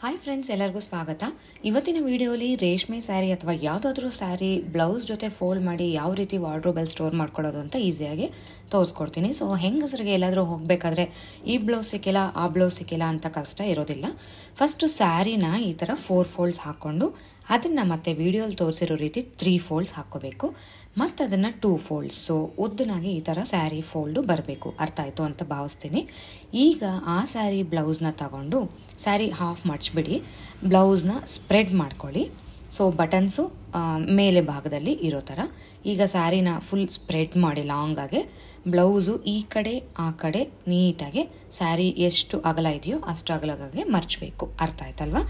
hi friends ಎಲ್ಲರಿಗೂ ಸ್ವಾಗತ ಇವತ್ತಿನ ವಿಡಿಯೋಲಿ ರೇಷ್ಮೆ ಸ್ಯಾರಿ ಅಥವಾ ಯಾವುದಾದ್ರೂ ಸ್ಯಾರಿ ಬ್ಲೌಸ್ ಜೊತೆ ಫೋಲ್ಡ್ ಮಾಡಿ ಯಾವ ರೀತಿ ವಾರ್ಡ್ರೋಬಲ್ ಸ್ಟೋರ್ ಮಾಡ್ಕೊಳ್ಳೋದು ಅಂತ ಈಸಿಯಾಗಿ ತೋರಿಸ್ಕೊಡ್ತೀನಿ ಸೊ ಹೆಂಗಸರಿಗೆ ಎಲ್ಲಾದರೂ ಹೋಗಬೇಕಾದ್ರೆ ಈ ಬ್ಲೌಸ್ ಸಿಕ್ಕಿಲ್ಲ ಆ ಬ್ಲೌಸ್ ಸಿಕ್ಕಿಲ್ಲ ಅಂತ ಕಷ್ಟ ಇರೋದಿಲ್ಲ ಫಸ್ಟು ಸ್ಯಾರಿನ ಈ ಥರ ಫೋರ್ ಫೋಲ್ಡ್ಸ್ ಹಾಕ್ಕೊಂಡು ಅದನ್ನು ಮತ್ತೆ ವೀಡಿಯೋಲಿ ತೋರಿಸಿರೋ ರೀತಿ ತ್ರೀ ಫೋಲ್ಡ್ಸ್ ಹಾಕ್ಕೋಬೇಕು ಮತ್ತು ಅದನ್ನು ಟೂ ಫೋಲ್ಡ್ಸ್ ಸೊ ಉದ್ದನಾಗಿ ಈ ಥರ ಸ್ಯಾರಿ ಫೋಲ್ಡು ಬರಬೇಕು ಅರ್ಥ ಆಯಿತು ಅಂತ ಭಾವಿಸ್ತೀನಿ ಈಗ ಆ ಸ್ಯಾರಿ ಬ್ಲೌಸ್ನ ತಗೊಂಡು ಸ್ಯಾರಿ ಹಾಫ್ ಮಾಡಿಸ್ಬಿಡಿ ಬ್ಲೌಸ್ನ ಸ್ಪ್ರೆಡ್ ಮಾಡ್ಕೊಳ್ಳಿ ಸೊ ಬಟನ್ಸು ಮೇಲೆ ಭಾಗದಲ್ಲಿ ಇರೋ ಥರ ಈಗ ಸ್ಯಾರಿನ ಫುಲ್ ಸ್ಪ್ರೆಡ್ ಮಾಡಿ ಲಾಂಗಾಗೆ ಬ್ಲೌಸು ಈ ಕಡೆ ಆ ಕಡೆ ನೀಟಾಗಿ ಸ್ಯಾರಿ ಎಷ್ಟು ಅಗಲ ಇದೆಯೋ ಅಷ್ಟು ಅಗಲಗಾಗೆ ಮರ್ಚಬೇಕು ಅರ್ಥ ಆಯ್ತಲ್ವಾ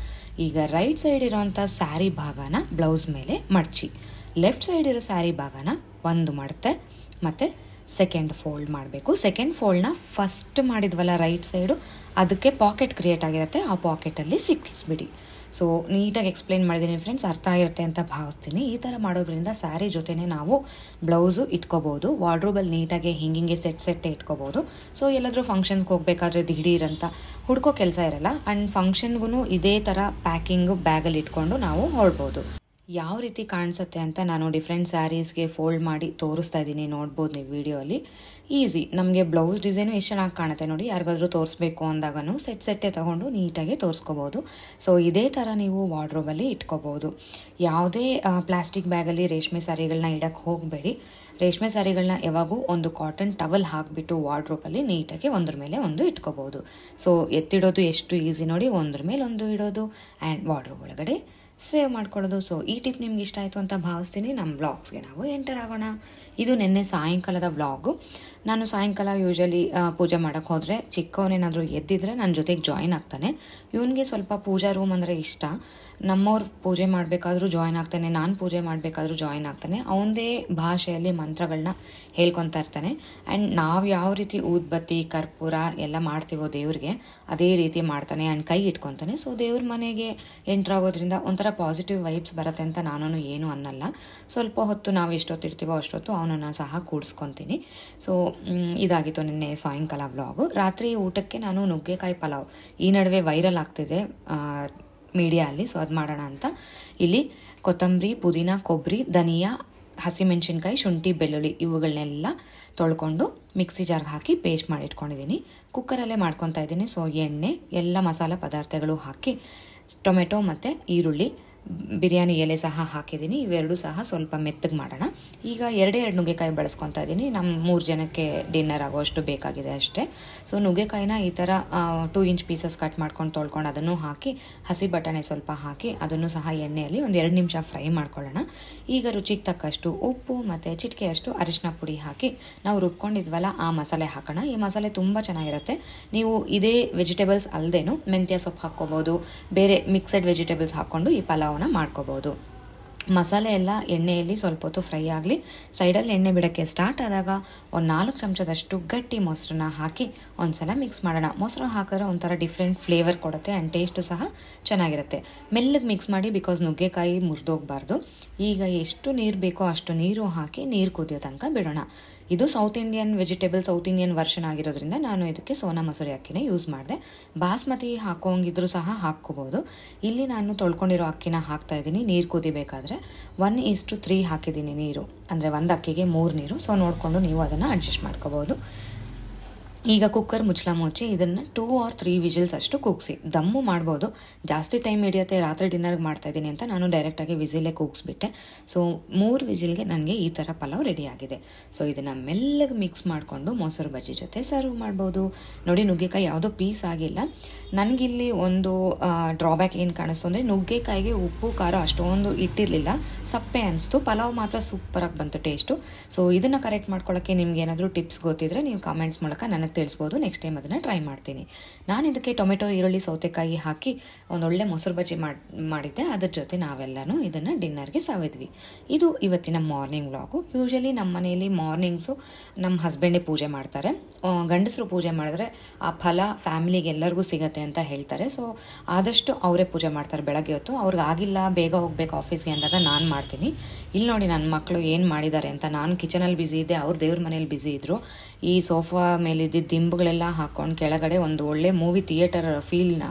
ಈಗ ರೈಟ್ ಸೈಡ್ ಇರೋವಂಥ ಸ್ಯಾರಿ ಭಾಗನ ಬ್ಲೌಸ್ ಮೇಲೆ ಮಡಚಿ ಲೆಫ್ಟ್ ಸೈಡ್ ಇರೋ ಸ್ಯಾರಿ ಭಾಗನ ಒಂದು ಮಡತೆ ಮತ್ತು ಸೆಕೆಂಡ್ ಫೋಲ್ಡ್ ಮಾಡಬೇಕು ಸೆಕೆಂಡ್ ಫೋಲ್ಡ್ನ ಫಸ್ಟ್ ಮಾಡಿದ್ವಲ್ಲ ರೈಟ್ ಸೈಡು ಅದಕ್ಕೆ ಪಾಕೆಟ್ ಕ್ರಿಯೇಟ್ ಆಗಿರುತ್ತೆ ಆ ಪಾಕೆಟಲ್ಲಿ ಸಿಕ್ಕಿಸ್ಬಿಡಿ ಸೊ ನೀಟಾಗಿ ಎಕ್ಸ್ಪ್ಲೈನ್ ಮಾಡಿದ್ದೀನಿ ಫ್ರೆಂಡ್ಸ್ ಅರ್ಥ ಆಗಿರುತ್ತೆ ಅಂತ ಭಾವಿಸ್ತೀನಿ ಈ ಥರ ಮಾಡೋದ್ರಿಂದ ಸ್ಯಾರಿ ಜೊತೆನೇ ನಾವು ಬ್ಲೌಸು ಇಟ್ಕೋಬೋದು ವಾರ್ಡ್ರೋಬಲ್ಲಿ ನೀಟಾಗಿ ಹಿಂಗೆ ಹಿಂಗೆ ಸೆಟ್ ಸೆಟ್ಟೆ ಇಟ್ಕೋಬೋದು ಸೊ ಎಲ್ಲಾದರೂ ಫಂಕ್ಷನ್ಸ್ಗೆ ಹೋಗಬೇಕಾದ್ರೆ ದಿಢೀರಂತ ಹುಡ್ಕೋ ಕೆಲಸ ಇರಲ್ಲ ಆ್ಯಂಡ್ ಫಂಕ್ಷನ್ಗೂ ಇದೇ ಥರ ಪ್ಯಾಕಿಂಗು ಬ್ಯಾಗಲ್ಲಿ ಇಟ್ಕೊಂಡು ನಾವು ಹೊರಡ್ಬೋದು ಯಾವ ರೀತಿ ಕಾಣಿಸುತ್ತೆ ಅಂತ ನಾನು ಡಿಫ್ರೆಂಟ್ ಸ್ಯಾರೀಸ್ಗೆ ಫೋಲ್ಡ್ ಮಾಡಿ ತೋರಿಸ್ತಾ ಇದ್ದೀನಿ ನೋಡ್ಬೋದು ನೀವು ವಿಡಿಯೋಲಿ ಈಸಿ ನಮಗೆ ಬ್ಲೌಸ್ ಡಿಸೈನು ಎಷ್ಟು ಚೆನ್ನಾಗಿ ಕಾಣುತ್ತೆ ನೋಡಿ ಯಾರಿಗಾದ್ರೂ ತೋರಿಸ್ಬೇಕು ಅಂದಾಗೂ ಸೆಟ್ ಸೆಟ್ಟೆ ತೊಗೊಂಡು ನೀಟಾಗಿ ತೋರಿಸ್ಕೋಬೋದು ಸೊ ಇದೇ ಥರ ನೀವು ವಾರ್ಡ್ರೋಬಲ್ಲಿ ಇಟ್ಕೋಬೋದು ಯಾವುದೇ ಪ್ಲಾಸ್ಟಿಕ್ ಬ್ಯಾಗಲ್ಲಿ ರೇಷ್ಮೆ ಸ್ಯಾರಿಗಳನ್ನ ಇಡೋಕ್ಕೆ ಹೋಗಬೇಡಿ ರೇಷ್ಮೆ ಸ್ಯಾರಿಗಳನ್ನ ಯಾವಾಗೂ ಒಂದು ಕಾಟನ್ ಟವಲ್ ಹಾಕಿಬಿಟ್ಟು ವಾರ್ಡ್ರೋಬಲ್ಲಿ ನೀಟಾಗಿ ಒಂದ್ರ ಮೇಲೆ ಒಂದು ಇಟ್ಕೋಬೋದು ಸೊ ಎತ್ತಿಡೋದು ಎಷ್ಟು ಈಸಿ ನೋಡಿ ಒಂದ್ರ ಮೇಲೆ ಒಂದು ಇಡೋದು ಆ್ಯಂಡ್ ವಾರ್ಡ್ರೋಬ್ ಒಳಗಡೆ ಸೇವ್ ಮಾಡ್ಕೊಳ್ಳೋದು ಸೊ ಈ ಟಿಪ್ ನಿಮ್ಗೆ ಇಷ್ಟ ಆಯಿತು ಅಂತ ಭಾವಿಸ್ತೀನಿ ನಮ್ಮ ವ್ಲಾಗ್ಸ್ಗೆ ನಾವು ಎಂಟರ್ ಆಗೋಣ ಇದು ನಿನ್ನೆ ಸಾಯಂಕಾಲದ ವ್ಲಾಗು ನಾನು ಸಾಯಂಕಾಲ ಯೂಶಲಿ ಪೂಜೆ ಮಾಡೋಕ್ಕೆ ಹೋದರೆ ಚಿಕ್ಕವನೇನಾದರೂ ಎದ್ದಿದ್ರೆ ನನ್ನ ಜೊತೆಗೆ ಜಾಯಿನ್ ಆಗ್ತಾನೆ ಇವನಿಗೆ ಸ್ವಲ್ಪ ಪೂಜಾ ರೂಮ್ ಅಂದರೆ ಇಷ್ಟ ನಮ್ಮವ್ರು ಪೂಜೆ ಮಾಡಬೇಕಾದ್ರೂ ಜಾಯಿನ್ ಆಗ್ತಾನೆ ನಾನು ಪೂಜೆ ಮಾಡಬೇಕಾದ್ರೂ ಜಾಯಿನ್ ಆಗ್ತಾನೆ ಅವನದೇ ಭಾಷೆಯಲ್ಲಿ ಮಂತ್ರಗಳನ್ನ ಹೇಳ್ಕೊತಾ ಇರ್ತಾನೆ ಆ್ಯಂಡ್ ನಾವು ಯಾವ ರೀತಿ ಊದ್ಬತ್ತಿ ಕರ್ಪೂರ ಎಲ್ಲ ಮಾಡ್ತೀವೋ ದೇವ್ರಿಗೆ ಅದೇ ರೀತಿ ಮಾಡ್ತಾನೆ ಆ್ಯಂಡ್ ಕೈ ಇಟ್ಕೊತಾನೆ ಸೊ ದೇವ್ರ ಮನೆಗೆ ಎಂಟ್ರಾಗೋದ್ರಿಂದ ಒಂಥರ ಪಾಸಿಟಿವ್ ವೈಬ್ಸ್ ಬರುತ್ತೆ ಅಂತ ನಾನು ಏನು ಅನ್ನಲ್ಲ ಸ್ವಲ್ಪ ಹೊತ್ತು ನಾವು ಎಷ್ಟೊತ್ತಿರ್ತೀವೋ ಅಷ್ಟೊತ್ತು ಅವನನ್ನು ಸಹ ಕೂಡಿಸ್ಕೊತೀನಿ ಸೊ ಇದಾಗಿತ್ತು ನಿನ್ನೆ ಸಾಯಂಕಾಲ ವ್ಲಾಗು ರಾತ್ರಿ ಊಟಕ್ಕೆ ನಾನು ನುಗ್ಗೆಕಾಯಿ ಪಲಾವ್ ಈ ನಡುವೆ ವೈರಲ್ ಆಗ್ತಿದೆ ಮೀಡಿಯಾ ಅಲ್ಲಿ ಸೊ ಅದು ಮಾಡೋಣ ಅಂತ ಇಲ್ಲಿ ಕೊತ್ತಂಬರಿ ಪುದೀನ ಕೊಬ್ಬರಿ ಧನಿಯಾ ಹಸಿಮೆಣಸಿನ್ಕಾಯಿ ಶುಂಠಿ ಬೆಳ್ಳುಳ್ಳಿ ಇವುಗಳನ್ನೆಲ್ಲ ತೊಳ್ಕೊಂಡು ಮಿಕ್ಸಿ ಜಾರ್ಗೆ ಹಾಕಿ ಪೇಸ್ಟ್ ಮಾಡಿ ಇಟ್ಕೊಂಡಿದ್ದೀನಿ ಕುಕ್ಕರಲ್ಲೇ ಮಾಡ್ಕೊತಾ ಇದ್ದೀನಿ ಸೊ ಎಣ್ಣೆ ಎಲ್ಲ ಮಸಾಲೆ ಪದಾರ್ಥಗಳು ಹಾಕಿ ಟೊಮೆಟೊ ಮತ್ತು ಈರುಳ್ಳಿ ಬಿರಿಯಾನಿ ಎಲೆ ಸಹ ಹಾಕಿದ್ದೀನಿ ಇವೆರಡೂ ಸಹ ಸ್ವಲ್ಪ ಮೆತ್ತಗೆ ಮಾಡೋಣ ಈಗ ಎರಡೇ ಎರಡು ನುಗ್ಗೆಕಾಯಿ ಬಳಸ್ಕೊತಾ ಇದ್ದೀನಿ ನಮ್ಮ ಮೂರು ಜನಕ್ಕೆ ಡಿನ್ನರ್ ಆಗೋಷ್ಟು ಬೇಕಾಗಿದೆ ಅಷ್ಟೇ ಸೊ ನುಗ್ಗೆಕಾಯಿನ ಈ ಥರ ಟೂ ಇಂಚ್ ಪೀಸಸ್ ಕಟ್ ಮಾಡ್ಕೊಂಡು ತೊಳ್ಕೊಂಡು ಅದನ್ನು ಹಾಕಿ ಹಸಿ ಬಟಾಣೆ ಸ್ವಲ್ಪ ಹಾಕಿ ಅದನ್ನು ಸಹ ಎಣ್ಣೆಯಲ್ಲಿ ಒಂದು ಎರಡು ನಿಮಿಷ ಫ್ರೈ ಮಾಡ್ಕೊಳ್ಳೋಣ ಈಗ ರುಚಿಗೆ ತಕ್ಕಷ್ಟು ಉಪ್ಪು ಮತ್ತು ಚಿಟಿಕೆಯಷ್ಟು ಅರಿಶಿನ ಪುಡಿ ಹಾಕಿ ನಾವು ರುಬ್ಕೊಂಡಿದ್ವಲ್ಲ ಆ ಮಸಾಲೆ ಹಾಕೋಣ ಈ ಮಸಾಲೆ ತುಂಬ ಚೆನ್ನಾಗಿರುತ್ತೆ ನೀವು ಇದೇ ವೆಜಿಟೇಬಲ್ಸ್ ಅಲ್ಲದೇನು ಮೆಂತ್ಯ ಸೊಪ್ಪು ಹಾಕ್ಕೋಬೋದು ಬೇರೆ ಮಿಕ್ಸೆಡ್ ವೆಜಿಟೇಬಲ್ಸ್ ಹಾಕ್ಕೊಂಡು ಈ ಪಲಾವ್ ಪಲಾವ್ನ ಮಾಡ್ಕೋಬೋದು ಮಸಾಲೆ ಎಲ್ಲ ಎಣ್ಣೆಯಲ್ಲಿ ಸ್ವಲ್ಪ ಹೊತ್ತು ಫ್ರೈ ಆಗಲಿ ಸೈಡಲ್ಲಿ ಎಣ್ಣೆ ಬಿಡೋಕ್ಕೆ ಸ್ಟಾರ್ಟ್ ಆದಾಗ ಒಂದು ನಾಲ್ಕು ಚಮಚದಷ್ಟು ಗಟ್ಟಿ ಮೊಸರನ್ನ ಹಾಕಿ ಒಂದ್ಸಲ ಮಿಕ್ಸ್ ಮಾಡೋಣ ಮೊಸರು ಹಾಕಿದ್ರೆ ಒಂಥರ ಡಿಫ್ರೆಂಟ್ ಫ್ಲೇವರ್ ಕೊಡುತ್ತೆ ಆ್ಯಂಡ್ ಟೇಸ್ಟು ಸಹ ಚೆನ್ನಾಗಿರುತ್ತೆ ಮೆಲ್ಲಗೆ ಮಿಕ್ಸ್ ಮಾಡಿ ಬಿಕಾಸ್ ನುಗ್ಗೆಕಾಯಿ ಮುರಿದೋಗ್ಬಾರ್ದು ಈಗ ಎಷ್ಟು ನೀರು ಬೇಕೋ ಅಷ್ಟು ನೀರು ಹಾಕಿ ನೀರು ಕುದಿಯೋ ತನಕ ಬಿಡೋಣ ಇದು South Indian vegetable South Indian version ಆಗಿರೋದ್ರಿಂದ ನಾನು ಇದಕ್ಕೆ ಸೋನಾ ಮಸೂರಿ ಅಕ್ಕಿನೇ ಯೂಸ್ ಮಾಡಿದೆ ಬಾಸ್ಮತಿ ಹಾಕೋಂಗಿದ್ರೂ ಸಹ ಹಾಕ್ಕೋಬೋದು ಇಲ್ಲಿ ನಾನು ತೊಳ್ಕೊಂಡಿರೋ ಅಕ್ಕಿನ ಹಾಕ್ತಾ ಇದ್ದೀನಿ ನೀರು ಕುದಿಬೇಕಾದ್ರೆ ಒನ್ ಈಸ್ ಟು ತ್ರೀ ಹಾಕಿದ್ದೀನಿ ನೀರು ಅಂದರೆ ಒಂದು ಅಕ್ಕಿಗೆ ಮೂರು ನೀರು ಸೊ ನೋಡಿಕೊಂಡು ನೀವು ಅದನ್ನು ಅಡ್ಜಸ್ಟ್ ಮಾಡ್ಕೋಬೋದು ಈಗ ಕುಕ್ಕರ್ ಮುಚ್ಚಳ ಮುಚ್ಚಿ ಇದನ್ನು ಟೂ ಆರ್ ತ್ರೀ ವಿಜಿಲ್ಸ್ ಅಷ್ಟು ಕೂಗಿಸಿ ದಮ್ಮು ಮಾಡ್ಬೋದು ಜಾಸ್ತಿ ಟೈಮ್ ಹಿಡಿಯುತ್ತೆ ರಾತ್ರಿ ಡಿನ್ನರ್ಗೆ ಮಾಡ್ತಾಯಿದ್ದೀನಿ ಅಂತ ನಾನು ಡೈರೆಕ್ಟಾಗಿ ವಿಸಿಲೇ ಕೂಗಿಸ್ಬಿಟ್ಟೆ ಸೊ ಮೂರು ವಿಜಿಲ್ಗೆ ನನಗೆ ಈ ಥರ ಪಲಾವ್ ರೆಡಿಯಾಗಿದೆ ಸೊ ಇದನ್ನು ಮೆಲ್ಲಗೆ ಮಿಕ್ಸ್ ಮಾಡಿಕೊಂಡು ಮೊಸರು ಬಜ್ಜಿ ಜೊತೆ ಸರ್ವ್ ಮಾಡ್ಬೋದು ನೋಡಿ ನುಗ್ಗೆಕಾಯಿ ಯಾವುದೋ ಪೀಸ್ ಆಗಿಲ್ಲ ನನಗಿಲ್ಲಿ ಒಂದು ಡ್ರಾಬ್ಯಾಕ್ ಏನು ಕಾಣಿಸ್ತು ಅಂದರೆ ನುಗ್ಗೆಕಾಯಿಗೆ ಉಪ್ಪು ಖಾರ ಅಷ್ಟೊಂದು ಇಟ್ಟಿರಲಿಲ್ಲ ಸಪ್ಪೆ ಅನಿಸ್ತು ಪಲಾವ್ ಮಾತ್ರ ಸೂಪರಾಗಿ ಬಂತು ಟೇಸ್ಟು ಸೊ ಇದನ್ನು ಕರೆಕ್ಟ್ ಮಾಡ್ಕೊಳ್ಳೋಕ್ಕೆ ನಿಮ್ಗೆ ಏನಾದರೂ ಟಿಪ್ಸ್ ಗೊತ್ತಿದ್ರೆ ನೀವು ಕಾಮೆಂಟ್ಸ್ ಮೂಲಕ ನನಗೆ ತಿಳಿಸ್ಬೋದು ನೆಕ್ಸ್ಟ್ ಟೈಮ್ ಅದನ್ನು ಟ್ರೈ ಮಾಡ್ತೀನಿ ನಾನು ಇದಕ್ಕೆ ಟೊಮೆಟೊ ಈರುಳ್ಳಿ ಸೌತೆಕಾಯಿ ಹಾಕಿ ಒಂದೊಳ್ಳೆ ಮೊಸರು ಬಜ್ಜಿ ಮಾಡಿದ್ದೆ ಅದ್ರ ಜೊತೆ ನಾವೆಲ್ಲನೂ ಇದನ್ನು ಡಿನ್ನರ್ಗೆ ಸಾವಿದ್ವಿ ಇದು ಇವತ್ತಿನ ಮಾರ್ನಿಂಗ್ ವ್ಲಾಗು ಯೂಶಲಿ ನಮ್ಮ ಮನೆಯಲ್ಲಿ ಮಾರ್ನಿಂಗ್ಸು ನಮ್ಮ ಹಸ್ಬೆಂಡೇ ಪೂಜೆ ಮಾಡ್ತಾರೆ ಗಂಡಸರು ಪೂಜೆ ಮಾಡಿದ್ರೆ ಆ ಫಲ ಫ್ಯಾಮಿಲಿಗೆ ಎಲ್ಲರಿಗೂ ಸಿಗತ್ತೆ ಅಂತ ಹೇಳ್ತಾರೆ ಸೊ ಆದಷ್ಟು ಅವರೇ ಪೂಜೆ ಮಾಡ್ತಾರೆ ಬೆಳಗ್ಗೆ ಹೊತ್ತು ಅವ್ರಿಗೆ ಆಗಿಲ್ಲ ಬೇಗ ಹೋಗ್ಬೇಕು ಆಫೀಸ್ಗೆ ಅಂದಾಗ ನಾನು ಮಾಡ್ತೀನಿ ಇಲ್ಲಿ ನೋಡಿ ನನ್ನ ಮಕ್ಕಳು ಏನು ಮಾಡಿದ್ದಾರೆ ಅಂತ ನಾನು ಕಿಚನಲ್ಲಿ ಬ್ಯುಸಿ ಇದ್ದೆ ಅವ್ರು ದೇವ್ರ ಮನೇಲಿ ಬ್ಯುಸಿ ಇದ್ದರು ಈ ಸೋಫಾ ಮೇಲಿದ್ದ ದಿಂಬುಗಳೆಲ್ಲ ಹಾಕೊಂಡು ಕೆಳಗಡೆ ಒಂದು ಒಳ್ಳೆ ಮೂವಿ ಥಿಯೇಟರ್ ಫೀಲ್ನ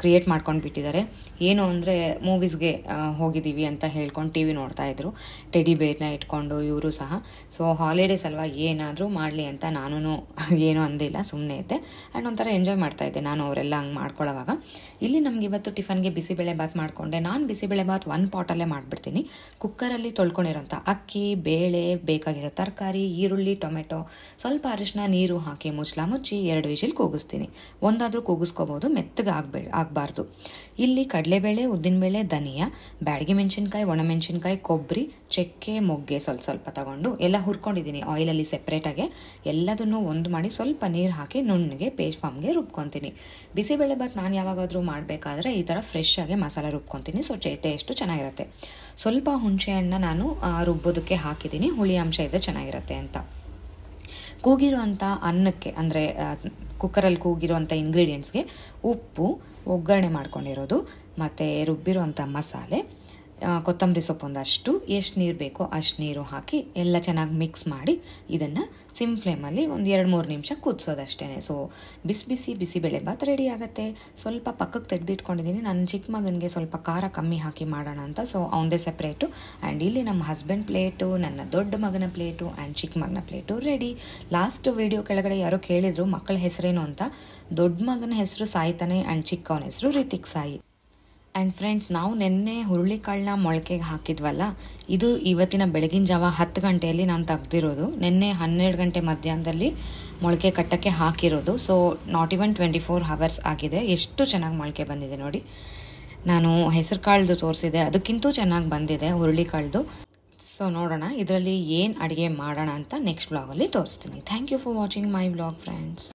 ಕ್ರಿಯೇಟ್ ಮಾಡ್ಕೊಂಡು ಬಿಟ್ಟಿದ್ದಾರೆ ಏನು ಅಂದರೆ ಮೂವೀಸ್ಗೆ ಹೋಗಿದ್ದೀವಿ ಅಂತ ಹೇಳ್ಕೊಂಡು ಟಿ ವಿ ನೋಡ್ತಾಯಿದ್ರು ಟೆಡಿ ಬೇರ್ನ ಇಟ್ಕೊಂಡು ಇವರು ಸಹ ಸೊ ಹಾಲಿಡೇಸ್ ಅಲ್ವಾ ಏನಾದರೂ ಮಾಡಲಿ ಅಂತ ನಾನು ಏನು ಅಂದಿಲ್ಲ ಸುಮ್ಮನೆ ಇದ್ದೆ ಆ್ಯಂಡ್ ಒಂಥರ ಎಂಜಾಯ್ ಮಾಡ್ತಾ ಇದ್ದೆ ನಾನು ಅವರೆಲ್ಲ ಹಂಗೆ ಮಾಡ್ಕೊಳ್ಳೋವಾಗ ಇಲ್ಲಿ ನಮ್ಗೆ ಇವತ್ತು ಟಿಫನ್ಗೆ ಬಿಸಿಬೇಳೆ ಬಾತ್ ಮಾಡಿಕೊಂಡೆ ನಾನು ಬಿಸಿಬೇಳೆ ಭಾತ್ ಒಂದು ಪಾಟಲ್ಲೇ ಮಾಡಿಬಿಡ್ತೀನಿ ಕುಕ್ಕರಲ್ಲಿ ತೊಳ್ಕೊಂಡಿರೋಂಥ ಅಕ್ಕಿ ಬೇಳೆ ಬೇಕಾಗಿರೋ ತರಕಾರಿ ಈರುಳ್ಳಿ ಟೊಮೆಟೊ ಸ್ವಲ್ಪ ಅರಿಶಿನ ನೀರು ಹಾಕಿ ಮುಚ್ಚಳ ಮುಚ್ಚಿ ಎರಡು ವಿಷಲ್ ಕೂಗಿಸ್ತೀನಿ ಒಂದಾದರೂ ಕೂಗಿಸ್ಕೋಬೋದು ಮೆತ್ತಗೆ ಆಗಬೇ ಆಗಬಾರ್ದು ಇಲ್ಲಿ ಕಡಲೆಬೇಳೆ ಉದ್ದಿನಬೇಳೆ ಧನಿಯಾ ಬ್ಯಾಡಗಿ ಮೆಣಸಿನ್ಕಾಯಿ ಒಣಮೆಣಸಿನ್ಕಾಯಿ ಕೊಬ್ಬರಿ ಚಕ್ಕೆ ಮೊಗ್ಗೆ ಸ್ವಲ್ಪ ಸ್ವಲ್ಪ ತಗೊಂಡು ಎಲ್ಲ ಹುರ್ಕೊಂಡಿದ್ದೀನಿ ಆಯಿಲಲ್ಲಿ ಸೆಪ್ರೇಟಾಗಿ ಎಲ್ಲದನ್ನು ಒಂದು ಮಾಡಿ ಸ್ವಲ್ಪ ನೀರು ಹಾಕಿ ನುಣ್ಣಗೆ ಪೇಜ್ ಫಾರ್ಮ್ಗೆ ರುಬ್ಕೊತೀನಿ ಬಿಸಿಬೇಳೆ ಬಾತ್ ನಾನು ಯಾವಾಗಾದರೂ ಮಾಡಬೇಕಾದ್ರೆ ಈ ಥರ ಫ್ರೆಶ್ ಆಗಿ ಮಸಾಲೆ ರುಬ್ಕೊತೀನಿ ಸೊ ಚೇ ಟೇಸ್ಟು ಚೆನ್ನಾಗಿರುತ್ತೆ ಸ್ವಲ್ಪ ಹುಣಸೆಹಣ್ಣ ನಾನು ರುಬ್ಬೋದಕ್ಕೆ ಹಾಕಿದ್ದೀನಿ ಹುಳಿ ಅಂಶ ಇದ್ದರೆ ಚೆನ್ನಾಗಿರುತ್ತೆ ಅಂತ ಕೂಗಿರುವಂಥ ಅನ್ನಕ್ಕೆ ಅಂದರೆ ಕುಕ್ಕರಲ್ಲಿ ಕೂಗಿರುವಂಥ ಇಂಗ್ರೀಡಿಯೆಂಟ್ಸ್ಗೆ ಉಪ್ಪು ಒಗ್ಗರಣೆ ಮಾಡ್ಕೊಂಡಿರೋದು ಮತ್ತು ರುಬ್ಬಿರುವಂಥ ಮಸಾಲೆ ಕೊತ್ತಂಬರಿ ಸೊಪ್ಪು ಒಂದಷ್ಟು ಎಷ್ಟು ನೀರು ಬೇಕೋ ಅಷ್ಟು ನೀರು ಹಾಕಿ ಎಲ್ಲ ಚೆನ್ನಾಗಿ ಮಿಕ್ಸ್ ಮಾಡಿ ಇದನ್ನು ಸಿಮ್ ಫ್ಲೇಮಲ್ಲಿ ಒಂದು ಎರಡು ಮೂರು ನಿಮಿಷ ಕುದಿಸೋದಷ್ಟೇ ಸೊ ಬಿಸಿ ಬಿಸಿ ಬಿಸಿಬೇಳೆ ಭಾತ್ ರೆಡಿ ಆಗುತ್ತೆ ಸ್ವಲ್ಪ ಪಕ್ಕಕ್ಕೆ ತೆಗೆದಿಟ್ಕೊಂಡಿದ್ದೀನಿ ನನ್ನ ಚಿಕ್ಕ ಮಗನಿಗೆ ಸ್ವಲ್ಪ ಖಾರ ಕಮ್ಮಿ ಹಾಕಿ ಮಾಡೋಣ ಅಂತ ಸೊ ಅವನದೇ ಸಪ್ರೇಟು ಆ್ಯಂಡ್ ಇಲ್ಲಿ ನಮ್ಮ ಹಸ್ಬೆಂಡ್ ಪ್ಲೇಟು ನನ್ನ ದೊಡ್ಡ ಮಗನ ಪ್ಲೇಟು ಆ್ಯಂಡ್ ಚಿಕ್ಕ ಮಗನ ಪ್ಲೇಟು ರೆಡಿ ಲಾಸ್ಟ್ ವಿಡಿಯೋ ಕೆಳಗಡೆ ಯಾರೋ ಕೇಳಿದರು ಮಕ್ಕಳ ಹೆಸರೇನು ಅಂತ ದೊಡ್ಡ ಮಗನ ಹೆಸರು ಸಾಯ್ತಾನೆ ಆ್ಯಂಡ್ ಚಿಕ್ಕವನ ಹೆಸರು ರೀತಿಕ್ ಸಾಯಿ ಆ್ಯಂಡ್ ಫ್ರೆಂಡ್ಸ್ ನಾವು ನಿನ್ನೆ ಹುರುಳಿಕಾಳನ್ನ ಮೊಳಕೆಗೆ ಹಾಕಿದ್ವಲ್ಲ ಇದು ಇವತ್ತಿನ ಬೆಳಗಿನ ಜಾವ ಹತ್ತು ಗಂಟೆಯಲ್ಲಿ ನಾನು ತೆಗ್ದಿರೋದು ನಿನ್ನೆ ಹನ್ನೆರಡು ಗಂಟೆ ಮಧ್ಯಾಹ್ನದಲ್ಲಿ ಮೊಳಕೆ ಕಟ್ಟಕ್ಕೆ ಹಾಕಿರೋದು so not even twenty four hours ಆಗಿದೆ ಎಷ್ಟು ಚೆನ್ನಾಗಿ ಮೊಳಕೆ ಬಂದಿದೆ ನೋಡಿ ನಾನು ಹೆಸರು ಕಾಳ್ದು ತೋರಿಸಿದೆ ಅದಕ್ಕಿಂತ ಚೆನ್ನಾಗಿ ಬಂದಿದೆ ಹುರುಳಿಕಾಳ್ದು ಸೊ ನೋಡೋಣ ಇದರಲ್ಲಿ ಏನು ಅಡುಗೆ ಮಾಡೋಣ ಅಂತ ನೆಕ್ಸ್ಟ್ ಬ್ಲಾಗಲ್ಲಿ ತೋರಿಸ್ತೀನಿ thank you for watching my blog friends